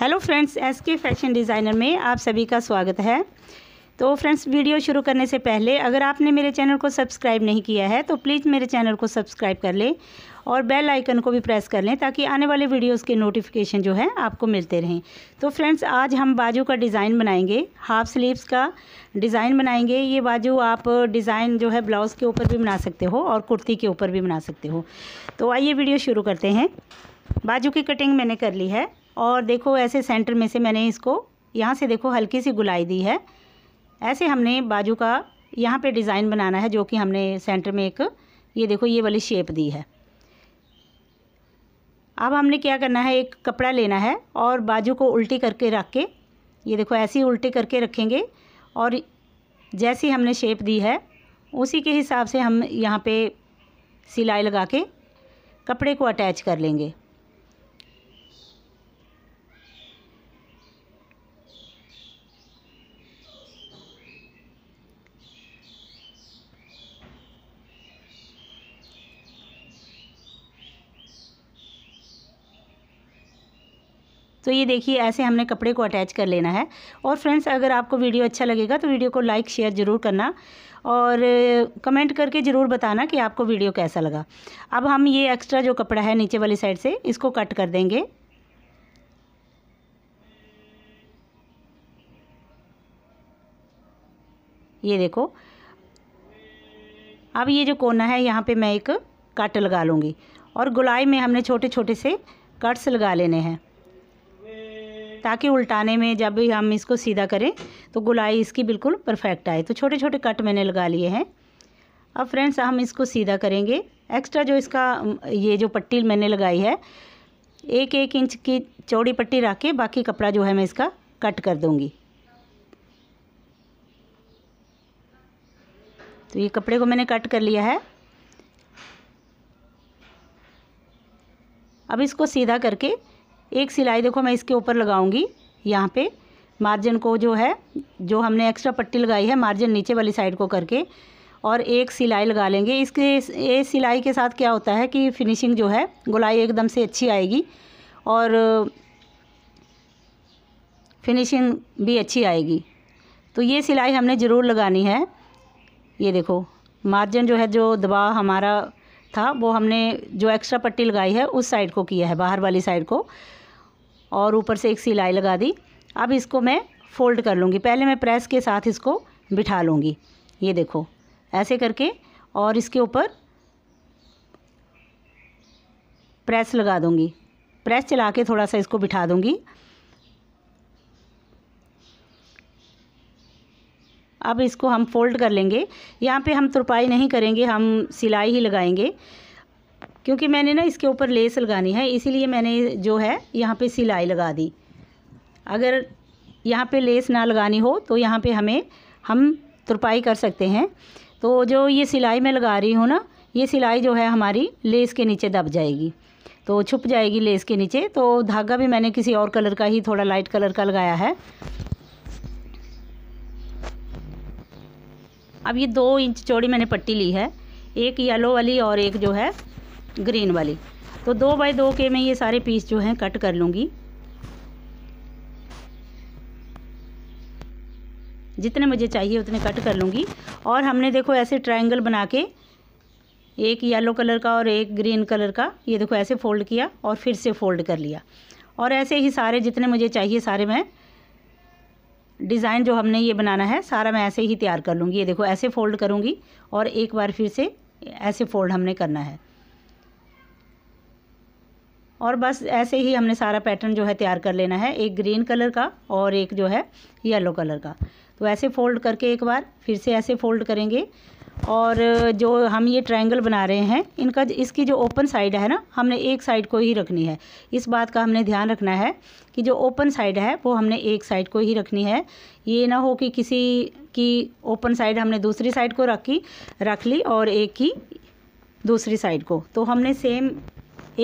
hello friends S K fashion designer में आप सभी का स्वागत है तो फ्रेंड्स वीडियो शुरू करने से पहले अगर आपने मेरे चैनल को सब्सक्राइब नहीं किया है तो प्लीज़ मेरे चैनल को सब्सक्राइब कर लें और बेल आइकन को भी प्रेस कर लें ताकि आने वाले वीडियोस के नोटिफिकेशन जो है आपको मिलते रहें तो फ्रेंड्स आज हम बाजू का डिज़ाइन बनाएंगे हाफ स्लीव्स का डिज़ाइन बनाएंगे ये बाजू आप डिज़ाइन जो है ब्लाउज़ के ऊपर भी बना सकते हो और कुर्ती के ऊपर भी बना सकते हो तो आइए वीडियो शुरू करते हैं बाजू की कटिंग मैंने कर ली है और देखो ऐसे सेंटर में से मैंने इसको यहाँ से देखो हल्की सी गुलाई दी है ऐसे हमने बाजू का यहाँ पे डिज़ाइन बनाना है जो कि हमने सेंटर में एक ये देखो ये वाली शेप दी है अब हमने क्या करना है एक कपड़ा लेना है और बाजू को उल्टी करके रख के ये देखो ऐसी उल्टी करके रखेंगे और जैसी हमने शेप दी है उसी के हिसाब से हम यहाँ पे सिलाई लगा के कपड़े को अटैच कर लेंगे तो ये देखिए ऐसे हमने कपड़े को अटैच कर लेना है और फ्रेंड्स अगर आपको वीडियो अच्छा लगेगा तो वीडियो को लाइक शेयर ज़रूर करना और कमेंट करके ज़रूर बताना कि आपको वीडियो कैसा लगा अब हम ये एक्स्ट्रा जो कपड़ा है नीचे वाली साइड से इसको कट कर देंगे ये देखो अब ये जो कोना है यहाँ पे मैं एक कट लगा लूँगी और गुलाई में हमने छोटे छोटे से कट्स लगा लेने हैं ताकि उल्टाने में जब भी हम इसको सीधा करें तो गुलाई इसकी बिल्कुल परफेक्ट आए तो छोटे छोटे कट मैंने लगा लिए हैं अब फ्रेंड्स हम इसको सीधा करेंगे एक्स्ट्रा जो इसका ये जो पट्टी मैंने लगाई है एक एक इंच की चौड़ी पट्टी रख के बाकी कपड़ा जो है मैं इसका कट कर दूँगी तो ये कपड़े को मैंने कट कर लिया है अब इसको सीधा करके एक सिलाई देखो मैं इसके ऊपर लगाऊंगी यहाँ पे मार्जिन को जो है जो हमने एक्स्ट्रा पट्टी लगाई है मार्जिन नीचे वाली साइड को करके और एक सिलाई लगा लेंगे इसके ये सिलाई के साथ क्या होता है कि फिनिशिंग जो है गुलाई एकदम से अच्छी आएगी और फिनिशिंग भी अच्छी आएगी तो ये सिलाई हमने ज़रूर लगानी है ये देखो मार्जिन जो है जो दबाव हमारा था वो हमने जो एक्स्ट्रा पट्टी लगाई है उस साइड को किया है बाहर वाली साइड को और ऊपर से एक सिलाई लगा दी अब इसको मैं फ़ोल्ड कर लूँगी पहले मैं प्रेस के साथ इसको बिठा लूँगी ये देखो ऐसे करके और इसके ऊपर प्रेस लगा दूँगी प्रेस चला के थोड़ा सा इसको बिठा दूँगी अब इसको हम फोल्ड कर लेंगे यहाँ पे हम तुरपाई नहीं करेंगे हम सिलाई ही लगाएंगे क्योंकि मैंने ना इसके ऊपर लेस लगानी है इसीलिए मैंने जो है यहाँ पे सिलाई लगा दी अगर यहाँ पे लेस ना लगानी हो तो यहाँ पे हमें हम तुरपाई कर सकते हैं तो जो ये सिलाई मैं लगा रही हूँ ना ये सिलाई जो है हमारी लेस के नीचे दब जाएगी तो छुप जाएगी लेस के नीचे तो धागा भी मैंने किसी और कलर का ही थोड़ा लाइट कलर का लगाया है अब ये दो इंच चौड़ी मैंने पट्टी ली है एक येलो वाली और एक जो है ग्रीन वाली तो दो बाई दो के मैं ये सारे पीस जो हैं कट कर लूँगी जितने मुझे चाहिए उतने कट कर लूँगी और हमने देखो ऐसे ट्रायंगल बना के एक येलो कलर का और एक ग्रीन कलर का ये देखो ऐसे फ़ोल्ड किया और फिर से फ़ोल्ड कर लिया और ऐसे ही सारे जितने मुझे चाहिए सारे मैं डिज़ाइन जो हमने ये बनाना है सारा मैं ऐसे ही तैयार कर लूँगी ये देखो ऐसे फ़ोल्ड करूँगी और एक बार फिर से ऐसे फ़ोल्ड हमने करना है और बस ऐसे ही हमने सारा पैटर्न जो है तैयार कर लेना है एक ग्रीन कलर का और एक जो है येलो कलर का तो ऐसे फ़ोल्ड करके एक बार फिर से ऐसे फ़ोल्ड करेंगे और जो हम ये ट्रायंगल बना रहे हैं इनका इसकी जो ओपन साइड है ना हमने एक साइड को ही रखनी है इस बात का हमने ध्यान रखना है कि जो ओपन साइड है वो हमने एक साइड को ही रखनी है ये ना हो कि किसी की ओपन साइड हमने दूसरी साइड को रखी रख ली और एक की दूसरी साइड को तो हमने सेम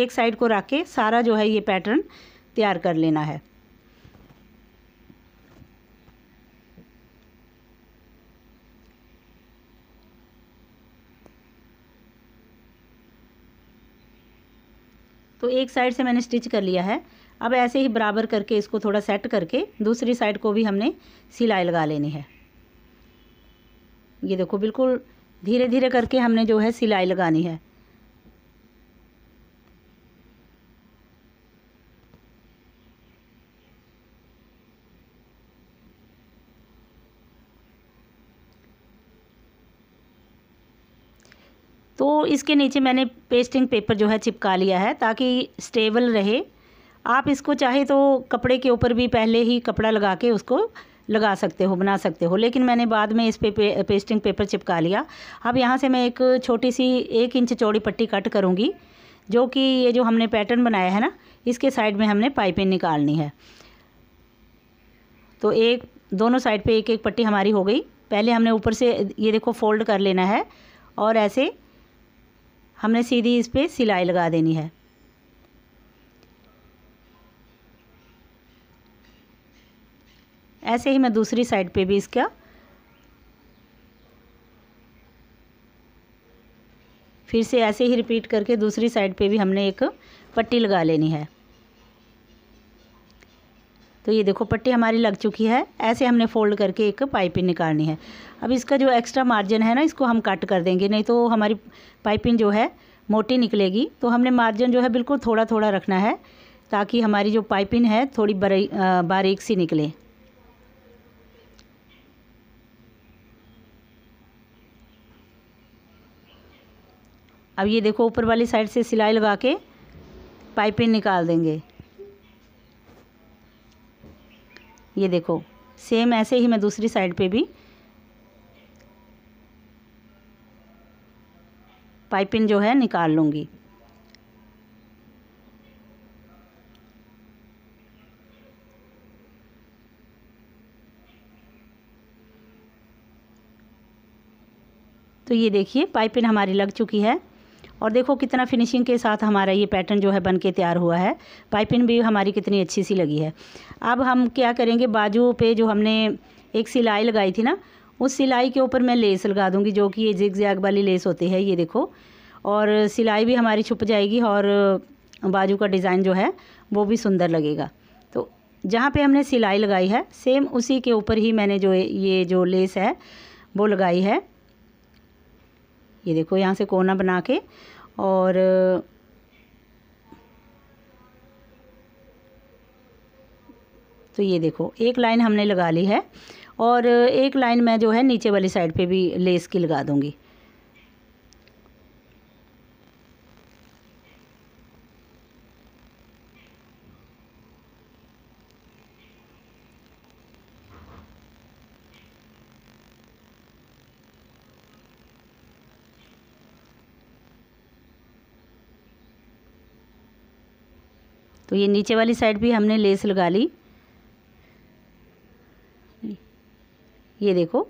एक साइड को रख के सारा जो है ये पैटर्न तैयार कर लेना है तो एक साइड से मैंने स्टिच कर लिया है अब ऐसे ही बराबर करके इसको थोड़ा सेट करके दूसरी साइड को भी हमने सिलाई लगा लेनी है ये देखो बिल्कुल धीरे धीरे करके हमने जो है सिलाई लगानी है तो इसके नीचे मैंने पेस्टिंग पेपर जो है चिपका लिया है ताकि स्टेबल रहे आप इसको चाहे तो कपड़े के ऊपर भी पहले ही कपड़ा लगा के उसको लगा सकते हो बना सकते हो लेकिन मैंने बाद में इस पे, पे पेस्टिंग पेपर चिपका लिया अब यहाँ से मैं एक छोटी सी एक इंच चौड़ी पट्टी कट करूँगी जो कि ये जो हमने पैटर्न बनाया है ना इसके साइड में हमने पाइपिंग निकालनी है तो एक दोनों साइड पे एक एक पट्टी हमारी हो गई पहले हमने ऊपर से ये देखो फोल्ड कर लेना है और ऐसे हमने सीधी इस पर सिलाई लगा देनी है ऐसे ही मैं दूसरी साइड पे भी इसका फिर से ऐसे ही रिपीट करके दूसरी साइड पे भी हमने एक पट्टी लगा लेनी है तो ये देखो पट्टी हमारी लग चुकी है ऐसे हमने फोल्ड करके एक पाइपिंग निकालनी है अब इसका जो एक्स्ट्रा मार्जिन है ना इसको हम कट कर देंगे नहीं तो हमारी पाइपिंग जो है मोटी निकलेगी तो हमने मार्जिन जो है बिल्कुल थोड़ा थोड़ा रखना है ताकि हमारी जो पाइपिंग है थोड़ी बारीक सी निकले अब ये देखो ऊपर वाली साइड से सिलाई लगा के पाइपिंग निकाल देंगे ये देखो सेम ऐसे ही मैं दूसरी साइड पे भी पाइपिंग जो है निकाल लूँगी तो ये देखिए पाइपिंग हमारी लग चुकी है और देखो कितना फिनिशिंग के साथ हमारा ये पैटर्न जो है बन के तैयार हुआ है पाइपिंग भी हमारी कितनी अच्छी सी लगी है अब हम क्या करेंगे बाजू पे जो हमने एक सिलाई लगाई थी ना उस सिलाई के ऊपर मैं लेस लगा दूँगी जो कि ये जिग जैग वाली लेस होती है ये देखो और सिलाई भी हमारी छुप जाएगी और बाजू का डिज़ाइन जो है वो भी सुंदर लगेगा तो जहाँ पे हमने सिलाई लगाई है सेम उसी के ऊपर ही मैंने जो ये जो लेस है वो लगाई है ये देखो यहाँ से कोना बना के और तो ये देखो एक लाइन हमने लगा ली है और एक लाइन मैं जो है नीचे वाली साइड पे भी लेस की लगा दूँगी तो ये नीचे वाली साइड भी हमने लेस लगा ली ये देखो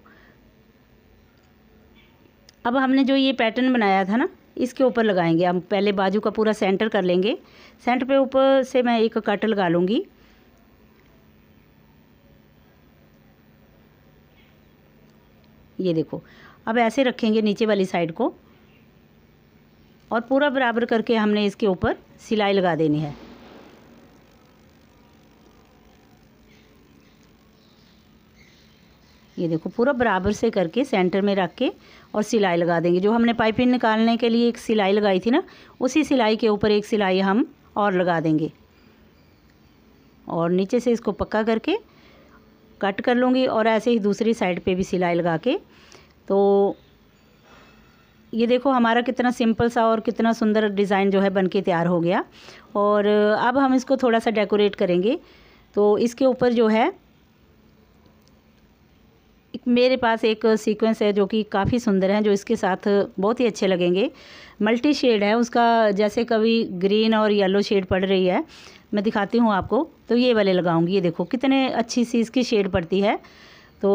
अब हमने जो ये पैटर्न बनाया था ना इसके ऊपर लगाएंगे हम पहले बाजू का पूरा सेंटर कर लेंगे सेंटर पे ऊपर से मैं एक कट लगा लूँगी ये देखो अब ऐसे रखेंगे नीचे वाली साइड को और पूरा बराबर करके हमने इसके ऊपर सिलाई लगा देनी है ये देखो पूरा बराबर से करके सेंटर में रख के और सिलाई लगा देंगे जो हमने पाइपिंग निकालने के लिए एक सिलाई लगाई थी ना उसी सिलाई के ऊपर एक सिलाई हम और लगा देंगे और नीचे से इसको पक्का करके कट कर लूँगी और ऐसे ही दूसरी साइड पे भी सिलाई लगा के तो ये देखो हमारा कितना सिंपल सा और कितना सुंदर डिज़ाइन जो है बन के तैयार हो गया और अब हम इसको थोड़ा सा डेकोरेट करेंगे तो इसके ऊपर जो है मेरे पास एक सीक्वेंस है जो कि काफ़ी सुंदर है जो इसके साथ बहुत ही अच्छे लगेंगे मल्टी शेड है उसका जैसे कभी ग्रीन और येलो शेड पड़ रही है मैं दिखाती हूँ आपको तो ये वाले लगाऊंगी ये देखो कितने अच्छी सी इसकी शेड पड़ती है तो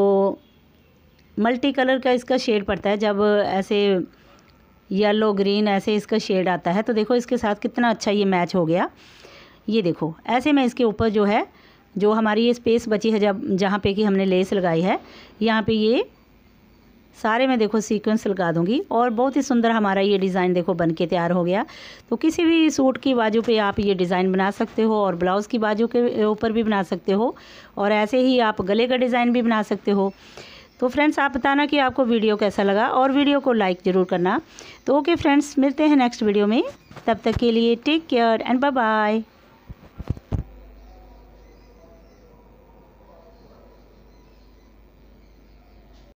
मल्टी कलर का इसका शेड पड़ता है जब ऐसे येलो ग्रीन ऐसे इसका शेड आता है तो देखो इसके साथ कितना अच्छा ये मैच हो गया ये देखो ऐसे मैं इसके ऊपर जो है जो हमारी ये स्पेस बची है जब जहाँ पे कि हमने लेस लगाई है यहाँ पे ये सारे में देखो सीक्वेंस लगा दूंगी और बहुत ही सुंदर हमारा ये डिज़ाइन देखो बन के तैयार हो गया तो किसी भी सूट की बाजू पे आप ये डिज़ाइन बना सकते हो और ब्लाउज़ की बाजू के ऊपर भी बना सकते हो और ऐसे ही आप गले का डिज़ाइन भी बना सकते हो तो फ्रेंड्स आप बताना कि आपको वीडियो कैसा लगा और वीडियो को लाइक ज़रूर करना तो ओके फ्रेंड्स मिलते हैं नेक्स्ट वीडियो में तब तक के लिए take care and bye bye